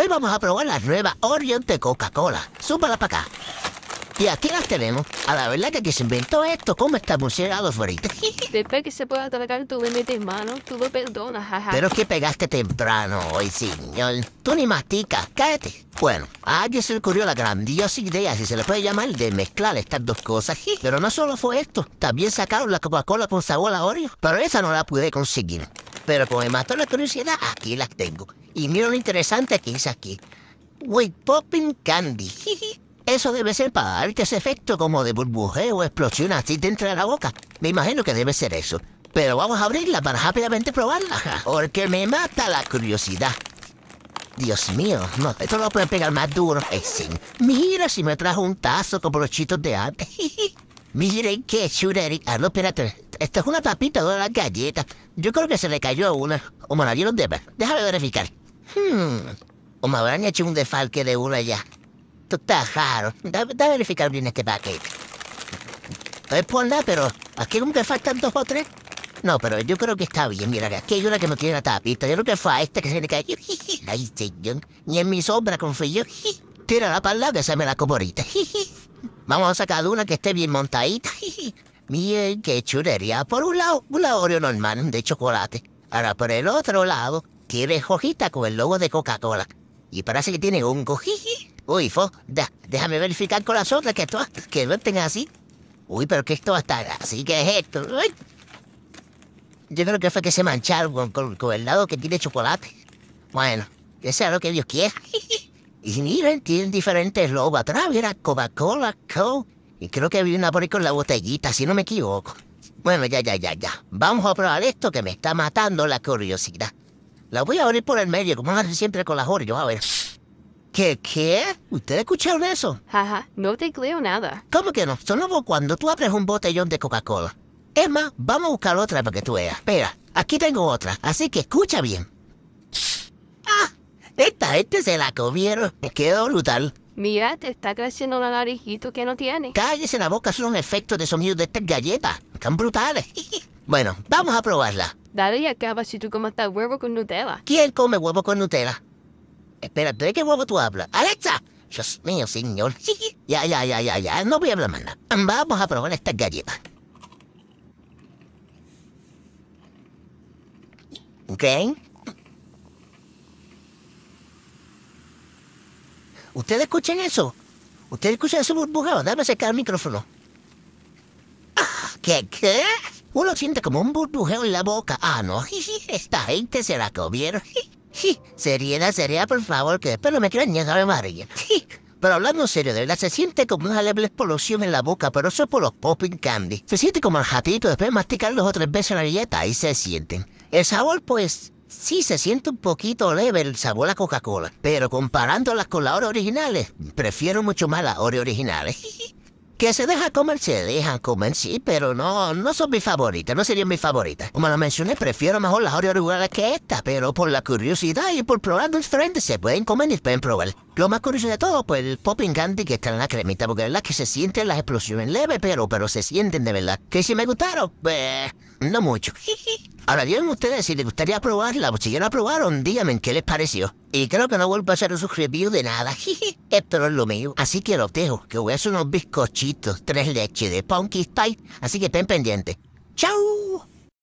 Hoy vamos a probar las nuevas Oriente Coca-Cola. Súbala para acá. Y aquí las tenemos. A la verdad que, aquí se inventó esto, ¿cómo está murciélago ahorita? Después que se pueda atacar, tu límite, metes mano, tú lo perdonas, Pero es que pegaste temprano hoy, señor. Tú ni masticas, cállate. Bueno, a alguien se le ocurrió la grandiosa idea, si se le puede llamar, de mezclar estas dos cosas. Pero no solo fue esto, también sacaron la Coca-Cola con sabor a Oreo, pero esa no la pude conseguir pero como me la curiosidad, aquí las tengo. Y mira lo interesante que hice aquí. way Popping Candy. Eso debe ser para darte ese efecto como de burbujeo o explosión así dentro de la boca. Me imagino que debe ser eso. Pero vamos a abrirla para rápidamente probarla. Porque me mata la curiosidad. Dios mío, no, esto lo puede pegar más duro. sin. Mira si me trajo un tazo con brochitos de arte. Miren qué chulería. Ah, no, esta es una tapita de una galleta. Yo creo que se le cayó una. O me la dieron de ver. Déjame verificar. Hmm. O me habrán hecho un defalque de una ya. Esto está raro. Déjame verificar bien este paquete. No es por nada, pero aquí nunca faltan dos o tres. No, pero yo creo que está bien. Mira, aquí hay una que me tiene la tapita. Yo creo que fue a esta que se le cayó. Ay, señor. Ni en mi sombra confío. Tira la lado que se me la coborita. Vamos a sacar una que esté bien montadita. Miren qué chulería. Por un lado, un Oreo normal de chocolate. Ahora, por el otro lado, tiene hojita con el logo de Coca-Cola. Y parece que tiene un cojiji. Uy, fo, déjame verificar con las otras que esto que no así. Uy, pero que esto va a estar así que es esto. Yo creo que fue que se mancharon con, con, el lado que tiene chocolate. Bueno, que sea lo que Dios quiera. y miren, tienen diferentes logos atrás. Mira, Coca-Cola, Coke. Y creo que vi una por ahí con la botellita, si no me equivoco. Bueno, ya, ya, ya, ya. Vamos a probar esto que me está matando la curiosidad. La voy a abrir por el medio, como hace siempre con las yo a ver. ¿Qué, qué? ¿Ustedes escucharon eso? Jaja, no te creo nada. ¿Cómo que no? Solo cuando tú abres un botellón de Coca-Cola. Es más, vamos a buscar otra para que tú veas. Espera, aquí tengo otra, así que escucha bien. Esta este se la comieron. Quedó brutal. Mira, te está creciendo la narijito que no tiene. Cállese la boca, son efectos de sonido de estas galletas. Tan brutales. bueno, vamos a probarla. Dale y acaba si tú comes huevo con Nutella. ¿Quién come huevo con Nutella? Espérate, ¿de qué huevo tú hablas? ¡Alexa! Dios mío, señor. ya, ya, ya, ya, ya. No voy a hablar más nada. Vamos a probar estas galletas. ¿Ok? ¿Ustedes escuchan eso? ¿Ustedes escuchan ese burbujeo? Déjame secar el micrófono. ¿Qué? ¿Qué? Uno siente como un burbujeo en la boca. Ah, no, esta gente se la comieron. Seriedad, seriedad, por favor, que después no me crean ni a amarilla. Pero hablando en serio, de verdad, se siente como una leve explosión en la boca, pero eso es por los popping candy. Se siente como el jatito después de masticarlos tres veces en la galleta, ahí se sienten. El sabor, pues, Sí se siente un poquito leve el sabor a Coca-Cola, pero comparándolas con las Oreo originales, prefiero mucho más las Oreo originales. que se deja comer, se dejan comer, sí, pero no, no son mis favoritas, no serían mis favoritas. Como lo mencioné, prefiero mejor las Oreo originales que esta, pero por la curiosidad y por probar diferentes se pueden comer y pueden probar. Lo más curioso de todo, pues el popping candy que está en la cremita, porque es la que se sienten las explosiones leves, pero, pero se sienten de verdad. Que si me gustaron, pues, no mucho. Ahora díganme ustedes si les gustaría probarla, la pues si ya la probaron, díganme qué les pareció. Y creo que no vuelvo a hacer un review de nada, esto es lo mío. Así que los dejo, que voy a hacer unos bizcochitos, tres leches de pumpkin Spice, así que estén pendientes. ¡Chao!